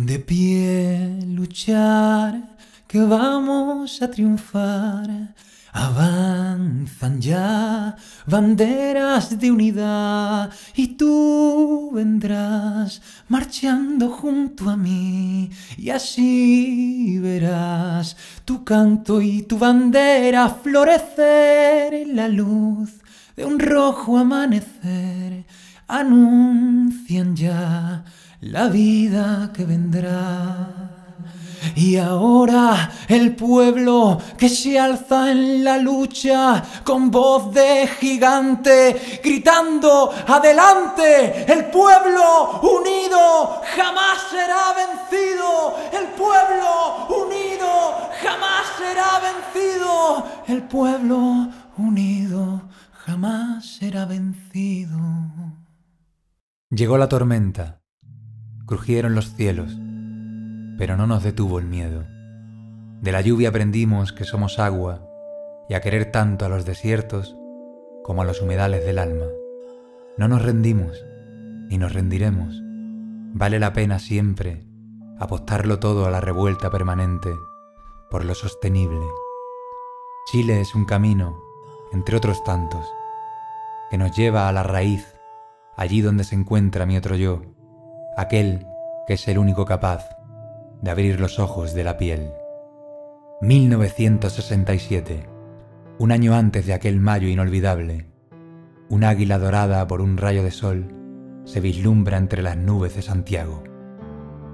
De pie luchar, que vamos a triunfar. Avanzan ya banderas de unidad y tú vendrás marchando junto a mí y así verás tu canto y tu bandera florecer en la luz de un rojo amanecer. Anuncian ya la vida que vendrá. Y ahora el pueblo que se alza en la lucha con voz de gigante, gritando, adelante, el pueblo unido jamás será vencido, el pueblo unido jamás será vencido, el pueblo unido jamás será vencido. Llegó la tormenta crujieron los cielos, pero no nos detuvo el miedo. De la lluvia aprendimos que somos agua y a querer tanto a los desiertos como a los humedales del alma. No nos rendimos y nos rendiremos. Vale la pena siempre apostarlo todo a la revuelta permanente por lo sostenible. Chile es un camino, entre otros tantos, que nos lleva a la raíz, allí donde se encuentra mi otro yo, aquel que es el único capaz de abrir los ojos de la piel. 1967, un año antes de aquel mayo inolvidable, un águila dorada por un rayo de sol se vislumbra entre las nubes de Santiago.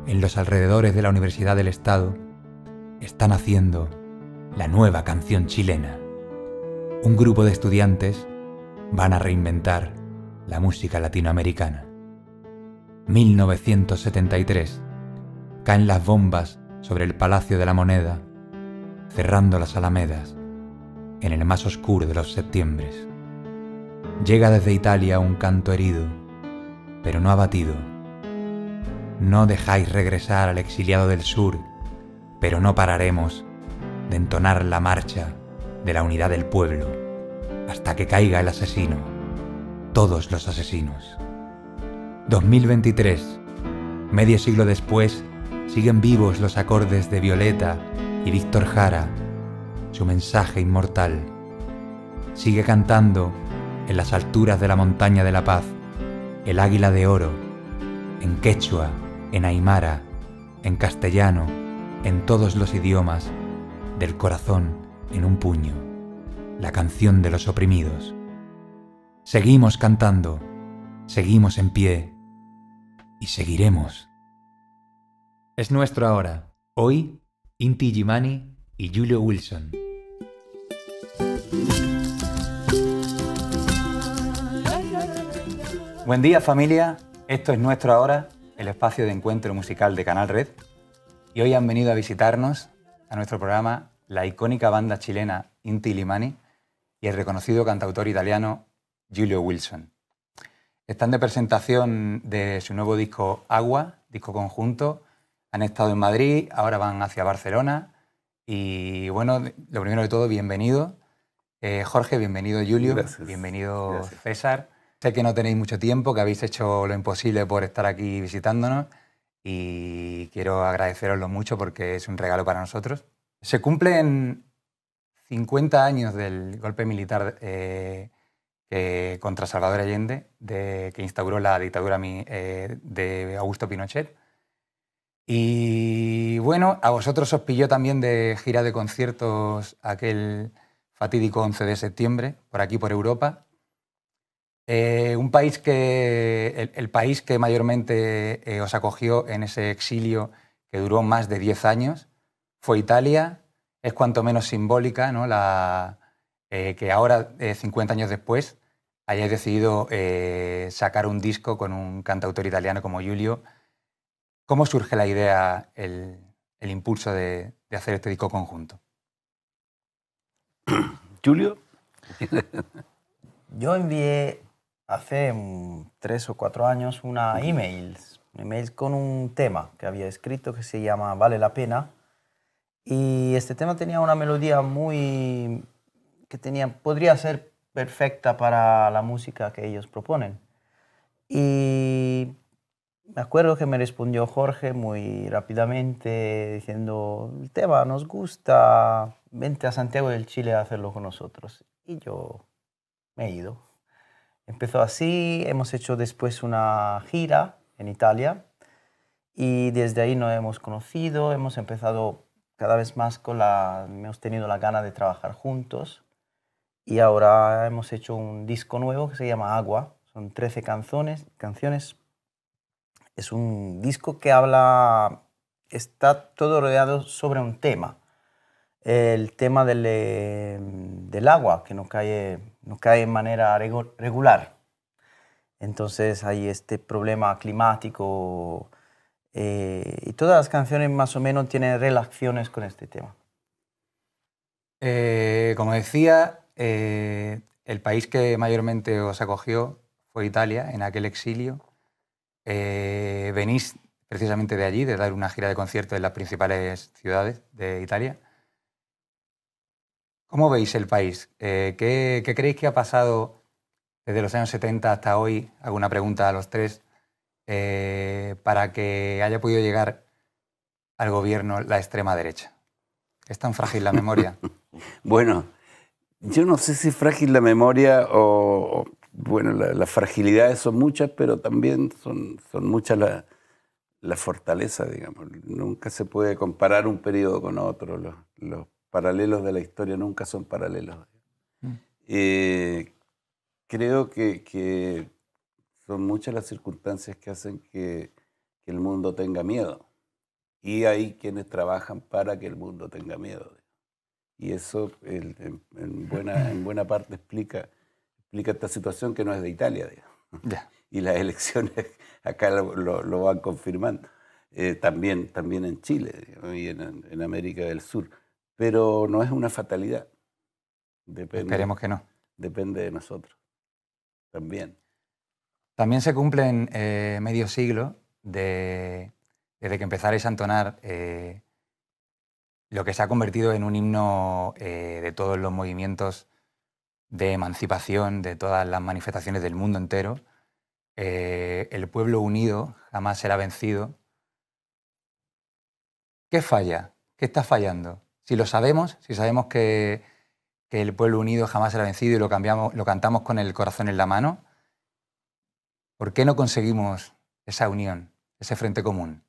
En los alrededores de la Universidad del Estado están haciendo la nueva canción chilena. Un grupo de estudiantes van a reinventar la música latinoamericana. 1973. Caen las bombas sobre el Palacio de la Moneda, cerrando las alamedas, en el más oscuro de los septiembres. Llega desde Italia un canto herido, pero no abatido. No dejáis regresar al exiliado del sur, pero no pararemos de entonar la marcha de la unidad del pueblo hasta que caiga el asesino, todos los asesinos. 2023. Medio siglo después, siguen vivos los acordes de Violeta y Víctor Jara, su mensaje inmortal. Sigue cantando en las alturas de la montaña de la paz, el águila de oro, en quechua, en aymara, en castellano, en todos los idiomas, del corazón en un puño, la canción de los oprimidos. Seguimos cantando, seguimos en pie y seguiremos. Es nuestro ahora. Hoy, Inti Gimani y Julio Wilson. Buen día familia, esto es Nuestro Ahora, el espacio de encuentro musical de Canal Red. Y hoy han venido a visitarnos a nuestro programa la icónica banda chilena Inti Limani y el reconocido cantautor italiano Julio Wilson. Están de presentación de su nuevo disco Agua, disco conjunto. Han estado en Madrid, ahora van hacia Barcelona. Y bueno, lo primero de todo, bienvenido. Eh, Jorge, bienvenido Julio, bienvenido César. Sé que no tenéis mucho tiempo, que habéis hecho lo imposible por estar aquí visitándonos y quiero agradeceroslo mucho porque es un regalo para nosotros. Se cumplen 50 años del golpe militar eh, eh, contra Salvador Allende, que instauró la dictadura eh, de Augusto Pinochet. Y bueno, a vosotros os pilló también de gira de conciertos aquel fatídico 11 de septiembre, por aquí, por Europa. Eh, un país que, el, país que mayormente os acogió en ese exilio que duró más de 10 años fue Italia. Es cuanto menos simbólica ¿no? la, que ahora, 50 años después, hayáis decidido eh, sacar un disco con un cantautor italiano como Giulio. ¿Cómo surge la idea, el, impulso de, hacer este disco conjunto? Giulio. Yo envié hace tres o cuatro años una email, un email con un tema que había escrito que se llama Vale la pena. Y este tema tenía una melodía muy que tenía, podría ser perfecta para la música que ellos proponen. Y me acuerdo que me respondió Jorge muy rápidamente diciendo, el tema nos gusta, vente a Santiago del Chile a hacerlo con nosotros. Y yo me he ido. Empezó así, hemos hecho después una gira en Italia y desde ahí nos hemos conocido, hemos empezado cada vez más con la, hemos tenido la gana de trabajar juntos y ahora hemos hecho un disco nuevo que se llama Agua. Son 13 canciones. canciones. Es un disco que habla, está todo rodeado sobre un tema. El tema del, eh, agua, que no cae, no cae de manera regular. Entonces hay este problema climático eh, y todas las canciones más o menos tienen relaciones con este tema. Eh, como decía, eh, el país que mayormente os acogió fue Italia, en aquel exilio. Eh, venís precisamente de allí, de dar una gira de conciertos en las principales ciudades de Italia. ¿Cómo veis el país? Eh, ¿qué, creéis que ha pasado desde los años 70 hasta hoy? Hago una pregunta a los tres. para que haya podido llegar al gobierno la extrema derecha. ¿Es tan frágil la memoria? bueno, yo no sé si es frágil la memoria o, bueno, las fragilidades son muchas, pero también son, son muchas las la fortaleza, digamos. Nunca se puede comparar un periodo con otro. Los, paralelos de la historia nunca son paralelos. Mm. Eh, creo que, son muchas las circunstancias que hacen que, el mundo tenga miedo. Y hay quienes trabajan para que el mundo tenga miedo y eso en, buena, en buena parte explica, explica esta situación que no es de Italia. Y las elecciones acá lo, van confirmando. Eh, también, también en Chile y en, América del Sur. Pero no es una fatalidad. Esperemos que no. Depende de nosotros. También. También se cumplen eh, medio siglo de, desde que empezara a entonar eh, lo que se ha convertido en un himno eh, de todos los movimientos de emancipación, de todas las manifestaciones del mundo entero. Eh, el pueblo unido jamás será vencido. ¿Qué falla? ¿Qué está fallando? Si lo sabemos, si sabemos que, el pueblo unido jamás será vencido y lo, cambiamos, lo cantamos con el corazón en la mano, ¿por qué no conseguimos esa unión, ese frente común?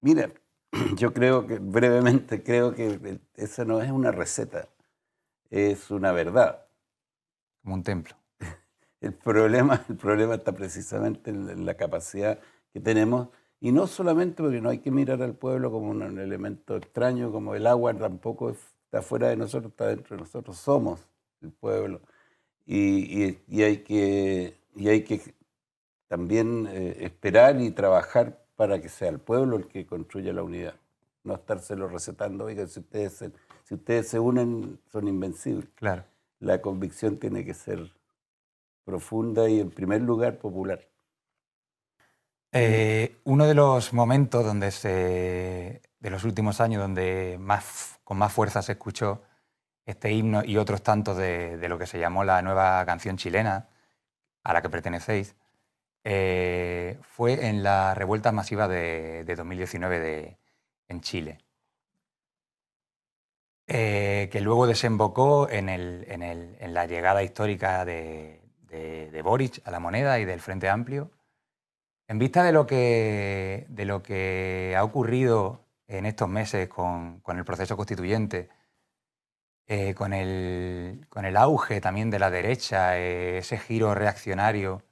Mira, yo creo que, brevemente, creo que esa no es una receta, es una verdad. Como un templo. El problema, el problema está precisamente en la capacidad que tenemos, y no solamente porque no hay que mirar al pueblo como un elemento extraño, como el agua tampoco está fuera de nosotros, está dentro de nosotros, somos el pueblo. Y, hay, que, y hay que también eh, esperar y trabajar para que sea el pueblo el que construya la unidad. No estárselo recetando, oiga, si ustedes se, unen, son invencibles. Claro. La convicción tiene que ser profunda y, en primer lugar, popular. Eh, uno de los momentos donde de los últimos años donde más, con más fuerza se escuchó este himno y otros tantos de, lo que se llamó la nueva canción chilena, a la que pertenecéis, eh, fue en la revuelta masiva de, 2019 en Chile, eh, que luego desembocó en, la llegada histórica de, de, Boric a la moneda y del Frente Amplio. En vista de lo que, de lo que ha ocurrido en estos meses con, el proceso constituyente, eh, con, el, auge también de la derecha, ese giro reaccionario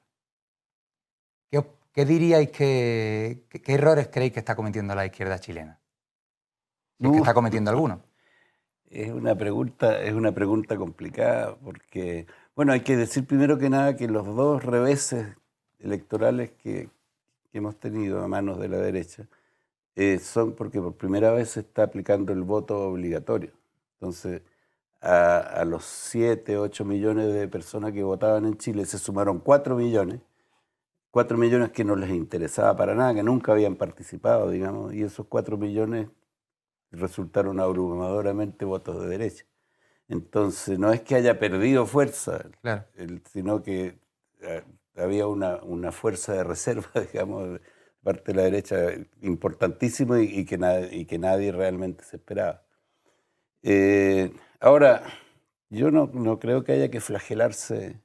¿Qué diríais que, qué, errores creéis que está cometiendo la izquierda chilena? que está cometiendo alguno. Es una pregunta, es una pregunta complicada porque, bueno, hay que decir primero que nada que los dos reveses electorales que, hemos tenido a manos de la derecha eh, son porque por primera vez se está aplicando el voto obligatorio. Entonces, a, a los 7, 8 millones de personas que votaban en Chile se sumaron 4 millones 4 millones que no les interesaba para nada, que nunca habían participado, digamos, y esos 4 millones resultaron abrumadoramente votos de derecha. Entonces, no es que haya perdido fuerza, sino que eh, había una, fuerza de reserva, digamos, parte de la derecha importantísima y, que, nadie realmente se esperaba. Eh, ahora, yo no, no creo que haya que flagelarse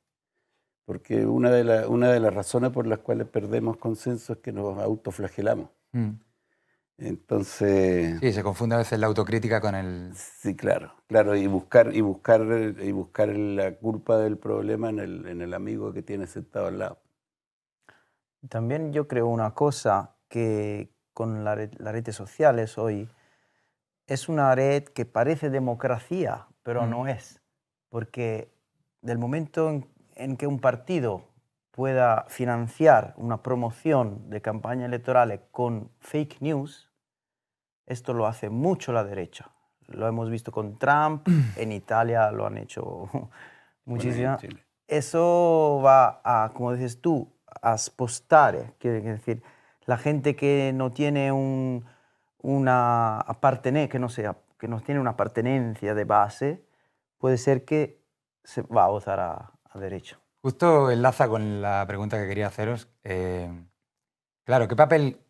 porque una de, una de las razones por las cuales perdemos consenso es que nos autoflagelamos. Mm. Entonces. Sí, se confunde a veces la autocrítica con el. Sí, claro, claro. Y buscar, y buscar, y buscar la culpa del problema en el, en el amigo que tiene sentado al lado. También yo creo una cosa que con las redes sociales hoy es una red que parece democracia, pero no mm. es. Porque del momento en en que un partido pueda financiar una promoción de campaña electorales con fake news, esto lo hace mucho la derecha. Lo hemos visto con Trump, en Italia lo han hecho muchísimo. Eso va a, como dices tú, a spostare, eh, quiere decir, la gente que no tiene una que no sea, que no tiene una pertenencia de base, puede ser que se va a usar a, derecho. Justo enlaza con la pregunta que quería haceros. Eh, claro, ¿qué papel,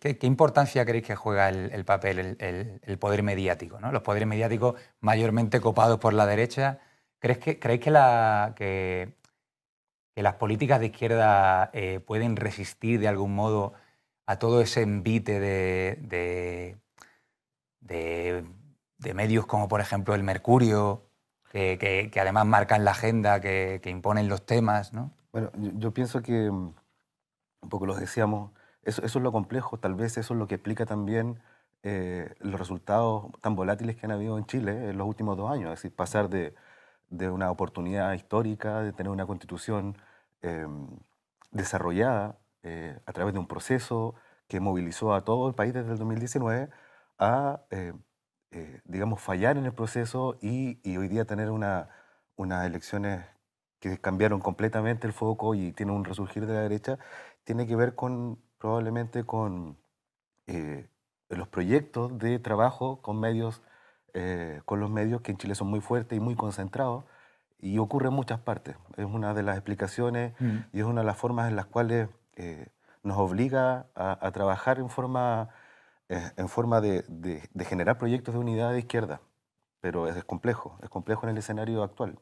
qué, importancia creéis que juega el, papel, el, poder mediático? ¿no? Los poderes mediáticos mayormente copados por la derecha. ¿Creéis que, creéis que, la, que, las políticas de izquierda eh, pueden resistir de algún modo a todo ese envite de, de medios como por ejemplo el Mercurio que, además marcan la agenda, que, imponen los temas, ¿no? Bueno, yo, pienso que, un poco lo decíamos, eso, es lo complejo, tal vez eso es lo que explica también eh, los resultados tan volátiles que han habido en Chile eh, en los últimos dos años, es decir, pasar de, de una oportunidad histórica, de tener una constitución em, desarrollada eh, a través de un proceso que movilizó a todo el país desde el 2019 a eh, digamos, fallar en el proceso y, hoy día tener unas elecciones que cambiaron completamente el foco y tiene un resurgir de la derecha, tiene que ver con probablemente con eh, los proyectos de trabajo con medios, eh, con los medios que en Chile son muy fuertes y muy concentrados y ocurre en muchas partes. Es una de las explicaciones mm. y es una de las formas en las cuales nos obliga a, a, trabajar en forma en forma de, generar proyectos de unidad de izquierda, pero es, complejo, es complejo en el escenario actual.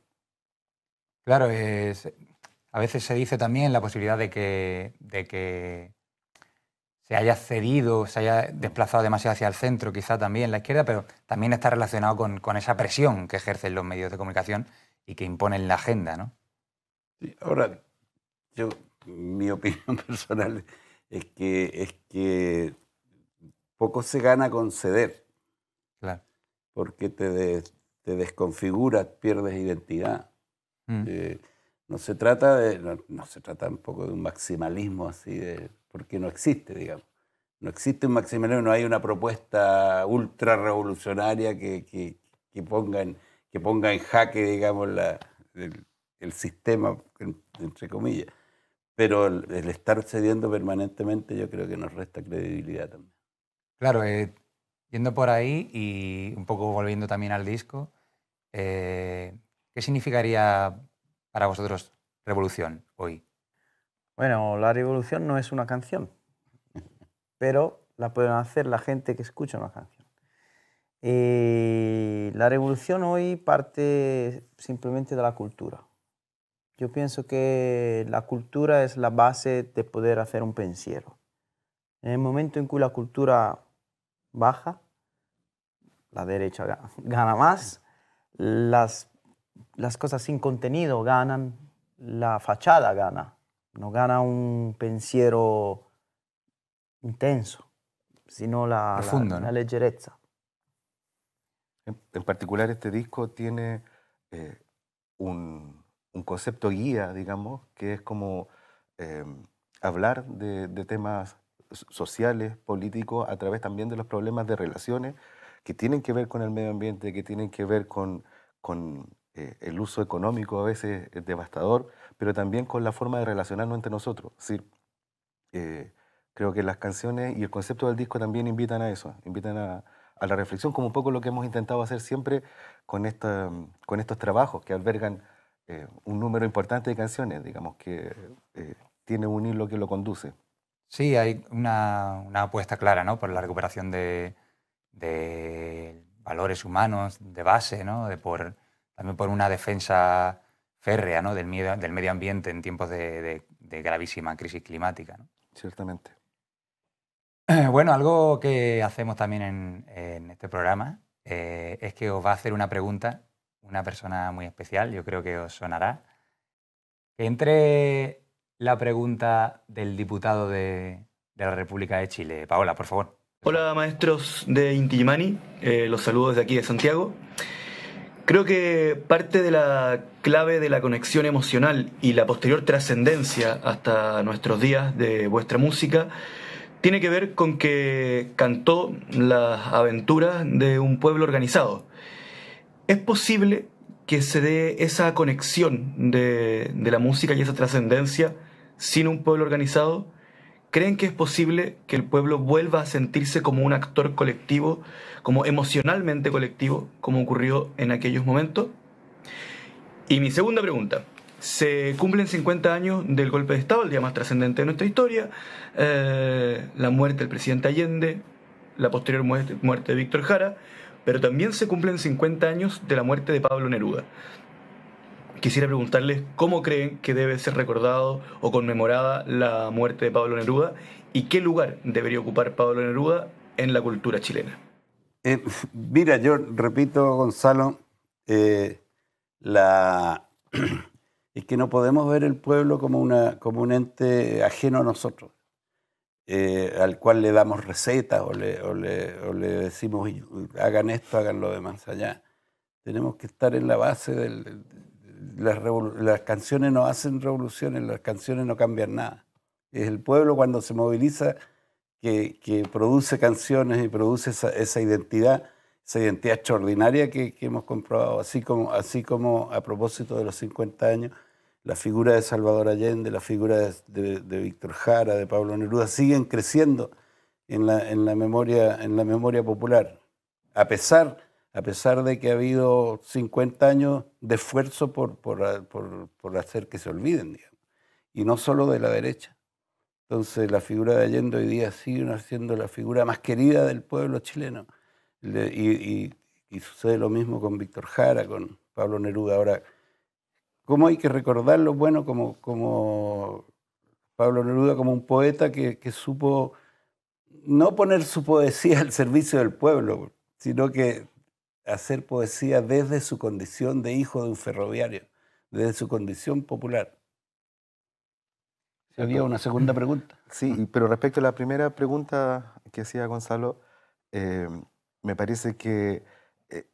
Claro, a veces se dice también la posibilidad de que, se haya cedido, se haya desplazado demasiado hacia el centro, quizá también la izquierda, pero también está relacionado con, esa presión que ejercen los medios de comunicación y que imponen la agenda, ¿no? ahora, yo, mi opinión personal es que poco se gana con ceder. Porque te, desconfiguras, pierdes identidad. Mm. Eh, no se trata de. No, se trata tampoco de un maximalismo así de. porque no existe, digamos. No existe un maximalismo, no hay una propuesta ultra revolucionaria que, ponga, en, jaque, digamos, el, sistema, entre comillas. Pero el estar cediendo permanentemente yo creo que nos resta credibilidad también. Claro, eh, yendo por ahí y un poco volviendo también al disco, eh, ¿qué significaría para vosotros Revolución hoy? Bueno, la revolución no es una canción, pero la pueden hacer la gente que escucha una canción. Eh, la revolución hoy parte simplemente de la cultura. Yo pienso que la cultura es la base de poder hacer un pensiero. En el momento en que la cultura baja, la derecha gana, más, las, las cosas sin contenido ganan, la fachada gana, no gana un pensiero intenso, sino la, Profundo, la, En, particular este disco tiene eh, un, concepto guía, digamos, que es como eh, hablar de temas sociales, políticos, a través también de los problemas de relaciones que tienen que ver con el medio ambiente, que tienen que ver con, eh, el uso económico a veces eh, devastador, pero también con la forma de relacionarnos entre nosotros. Es eh, decir, creo que las canciones y el concepto del disco también invitan a eso, invitan a, la reflexión, como un poco lo que hemos intentado hacer siempre con, con estos trabajos que albergan un número importante de canciones, digamos, que tiene un hilo que lo conduce. Sí, hay una, apuesta clara ¿no? por la recuperación de, valores humanos de base, ¿no? de por, también por una defensa férrea ¿no? del, del medio ambiente en tiempos de, gravísima crisis climática. Ciertamente. Bueno, algo que hacemos también en, este programa eh, es que os va a hacer una pregunta una persona muy especial, yo creo que os sonará. entre la pregunta del diputado de, la República de Chile. Paola, por favor. Hola maestros de Intimani, eh, los saludos desde aquí de Santiago. Creo que parte de la clave de la conexión emocional y la posterior trascendencia hasta nuestros días de vuestra música tiene que ver con que cantó las aventuras de un pueblo organizado. Es posible que se dé esa conexión de la música y esa trascendencia sin un pueblo organizado? ¿Creen que es posible que el pueblo vuelva a sentirse como un actor colectivo, como emocionalmente colectivo, como ocurrió en aquellos momentos? Y mi segunda pregunta. Se cumplen 50 años del golpe de Estado, el día más trascendente de nuestra historia, eh, la muerte del presidente Allende, la posterior muerte, muerte de Víctor Jara, pero también se cumplen 50 años de la muerte de Pablo Neruda quisiera preguntarles cómo creen que debe ser recordado o conmemorada la muerte de Pablo Neruda y qué lugar debería ocupar Pablo Neruda en la cultura chilena. Eh, mira, yo repito, Gonzalo, eh, es que no podemos ver el pueblo como, una, como un ente ajeno a nosotros, eh, al cual le damos recetas o le, o le decimos hagan esto, hagan lo demás allá. Tenemos que estar en la base del, las, canciones no hacen revoluciones, las canciones no cambian nada. Es el pueblo cuando se moviliza que, que produce canciones y produce esa, identidad, esa identidad extraordinaria que, hemos comprobado, así como, así como a propósito de los 50 años, la figura de Salvador Allende, la figura de, de, de Víctor Jara, de Pablo Neruda, siguen creciendo en la, en la, memoria, en la memoria popular, a pesar a pesar de que ha habido 50 años de esfuerzo por, por, hacer que se olviden, digamos. y no solo de la derecha. Entonces la figura de Allende hoy día sigue siendo la figura más querida del pueblo chileno. y, sucede lo mismo con Víctor Jara, con Pablo Neruda. Ahora, ¿cómo hay que recordarlo? Bueno, como, como Pablo Neruda, como un poeta que supo no poner su poesía al servicio del pueblo, sino que hacer poesía desde su condición de hijo de un ferroviario, desde su condición popular. Si había una segunda pregunta. Sí, pero respecto a la primera pregunta que hacía Gonzalo, em, me parece que eh,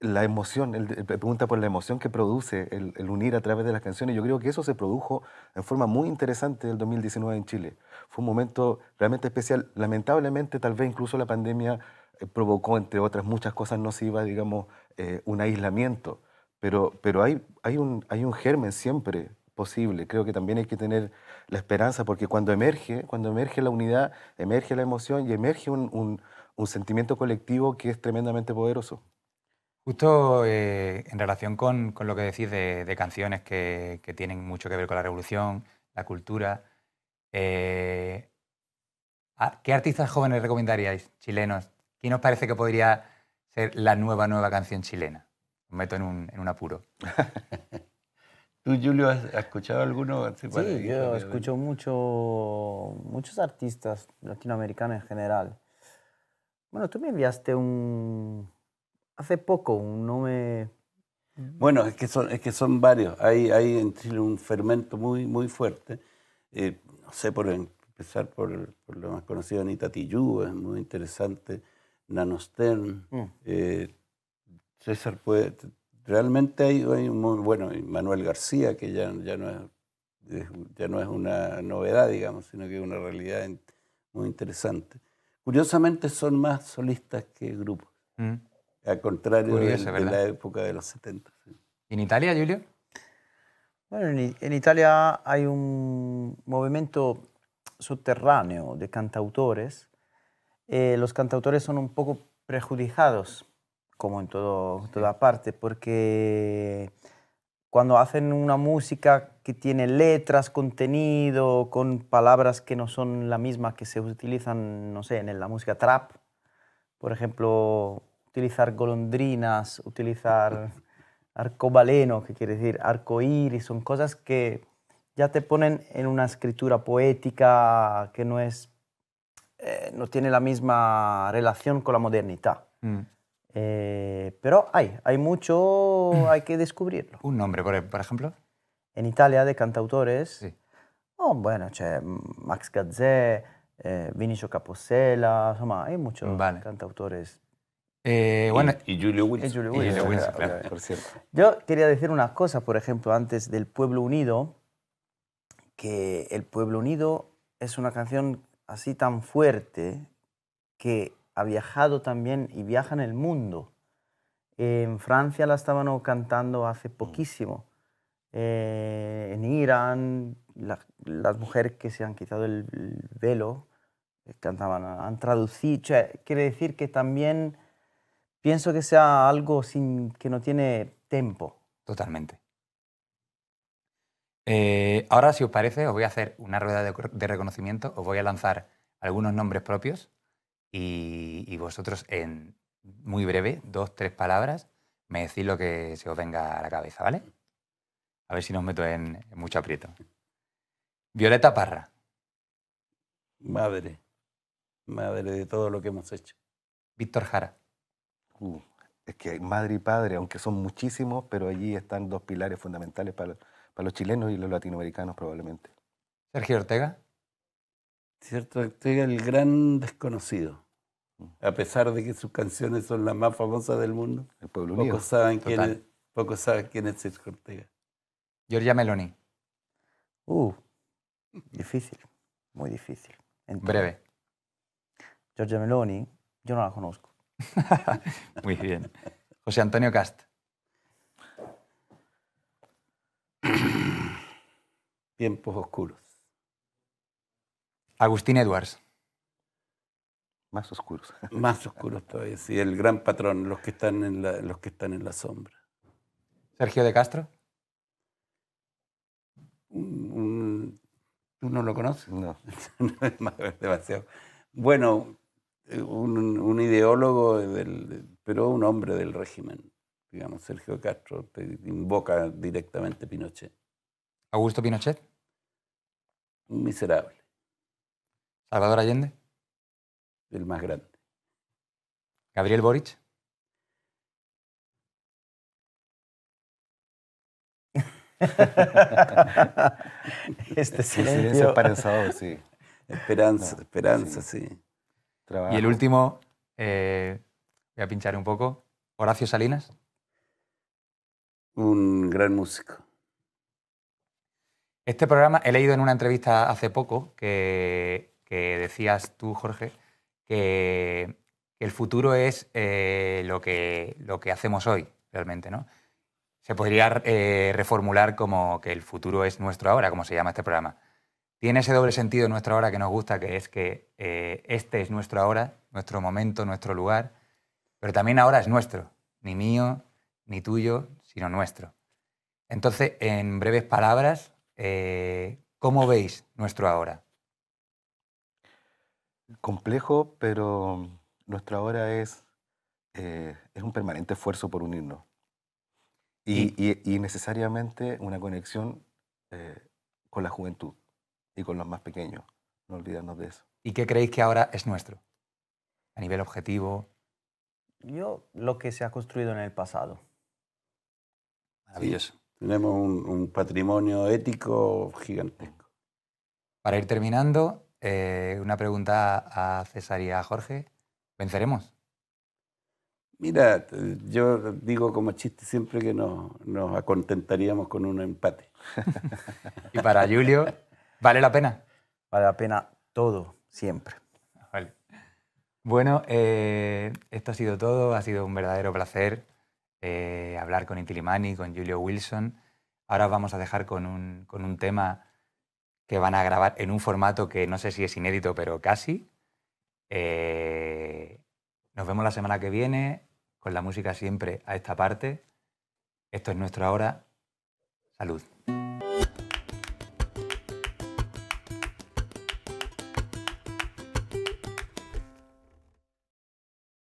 la emoción, pregunta por la emoción que produce el, unir a través de las canciones, yo creo que eso se produjo en forma muy interesante el 2019 en Chile. Fue un momento realmente especial. Lamentablemente, tal vez incluso la pandemia eh, provocó, entre otras muchas cosas nocivas, digamos, eh, un aislamiento. Pero, pero hay, hay, un, hay un germen siempre posible. Creo que también hay que tener la esperanza, porque cuando emerge, cuando emerge la unidad, emerge la emoción y emerge un, un, sentimiento colectivo que es tremendamente poderoso. Justo eh, en relación con, con, lo que decís de, canciones que, que, tienen mucho que ver con la revolución, la cultura, ¿qué artistas jóvenes recomendaríais, chilenos, y nos parece que podría ser la nueva, nueva canción chilena? Me meto en un, apuro. ¿Tú, Julio, has escuchado alguno? Sí, yo escucho mucho, muchos artistas latinoamericanos en general. Bueno, tú me enviaste un... Hace poco, un nombre... Bueno, es que son, es que son varios. Hay, hay en Chile un fermento muy, muy fuerte. Eh, no sé, por empezar por, lo más conocido, Anita Tijoux, es muy interesante. Nanostern, mm. eh, César puede... Realmente hay, hay, un... Bueno, Manuel García, que ya, ya, no es, ya no es una novedad, digamos, sino que es una realidad muy interesante. Curiosamente son más solistas que grupos, mm. al contrario de, la época de los 70. ¿En Italia, Julio? Bueno, en Italia hay un movimiento subterráneo de cantautores eh, los cantautores son un poco prejudicados, como en todo, toda parte, porque cuando hacen una música que tiene letras, contenido, con palabras que no son la misma que se utilizan, no sé, en la música trap, por ejemplo, utilizar golondrinas, utilizar arcobaleno, que quiere decir arcoíris, son cosas que ya te ponen en una escritura poética que no es eh, no tiene la misma relación con la modernidad. Mm. Eh, pero hay, hay mucho, hay que descubrirlo. ¿Un nombre, por, ejemplo? En Italia, de cantautores. Sí. Oh, bueno, Max Gazzè, eh, Vinicio Caposella, hay muchos cantautores. y, Julio Wilson. por cierto. Yo quería decir una cosa, por ejemplo, antes del Pueblo Unido, que el Pueblo Unido es una canción así tan fuerte que ha viajado también y viaja en el mundo. en Francia la estaban cantando hace mm. poquísimo. Eh, en Irán, las mujeres que se han quitado el, velo eh, cantaban, han traducido. quiere decir que también pienso que sea algo que no tiene tiempo. Totalmente. Eh, ahora, si os parece, os voy a hacer una rueda de, reconocimiento, os voy a lanzar algunos nombres propios y, vosotros en muy breve, dos, tres palabras, me decís lo que se os venga a la cabeza, ¿vale? A ver si nos meto en, mucho aprieto. Violeta Parra. Madre. Madre de todo lo que hemos hecho. Víctor Jara. Uh, es que madre y padre, aunque son muchísimos, pero allí están dos pilares fundamentales para para los chilenos y los latinoamericanos probablemente. Sergio Ortega. cierto Ortega, el gran desconocido. Mm. A pesar de que sus canciones son las más famosas del mundo, el pueblo Pocos saben, quién es, Sergio Ortega. Giorgia Meloni. Uh, difícil, muy difícil. Breve. Giorgia Meloni, yo no la conozco. muy bien. José Antonio Cast. tiempos oscuros. Agustín Edwards. Más oscuros. Más oscuros todavía, sí, el gran patrón, los que están en la, los que están en la sombra. Sergio de Castro. ¿Tú no lo conoces? No. Bueno, un, ideólogo, del, pero un hombre del régimen, digamos, Sergio de Castro, te invoca directamente Pinochet. ¿Augusto Pinochet? miserable. Salvador Allende. El más grande. Gabriel Boric. este silencio. es sí. Esperanza, esperanza, sí. Y el último, eh, voy a pinchar un poco, Horacio Salinas. Un gran músico. Este programa he leído en una entrevista hace poco que, decías tú, Jorge, que el futuro es eh, lo, que, lo que hacemos hoy, realmente, ¿no? Se podría eh, reformular como que el futuro es nuestro ahora, como se llama este programa. Tiene ese doble sentido nuestro ahora que nos gusta, que es que eh, este es nuestro ahora, nuestro momento, nuestro lugar, pero también ahora es nuestro, ni mío, ni tuyo, sino nuestro. Entonces, en breves palabras, eh, ¿Cómo veis nuestro ahora? Complejo, pero nuestro ahora es, eh, es un permanente esfuerzo por unirnos. Y, y, necesariamente una conexión eh, con la juventud y con los más pequeños. No olvidarnos de eso. ¿Y qué creéis que ahora es nuestro? A nivel objetivo. Yo, lo que se ha construido en el pasado. Maravilloso. Tenemos un, patrimonio ético gigantesco. Para ir terminando, eh, una pregunta a César y a Jorge. ¿Venceremos? Mira, yo digo como chiste siempre que nos, nos acontentaríamos con un empate. y para Julio, ¿vale la pena? Vale la pena todo, siempre. Bueno, eh, esto ha sido todo. Ha sido un verdadero placer eh, hablar con Intilimani, con Julio Wilson. Ahora os vamos a dejar con un, tema que van a grabar en un formato que no sé si es inédito, pero casi. Eh, nos vemos la semana que viene con la música siempre a esta parte. Esto es nuestro ahora. Salud.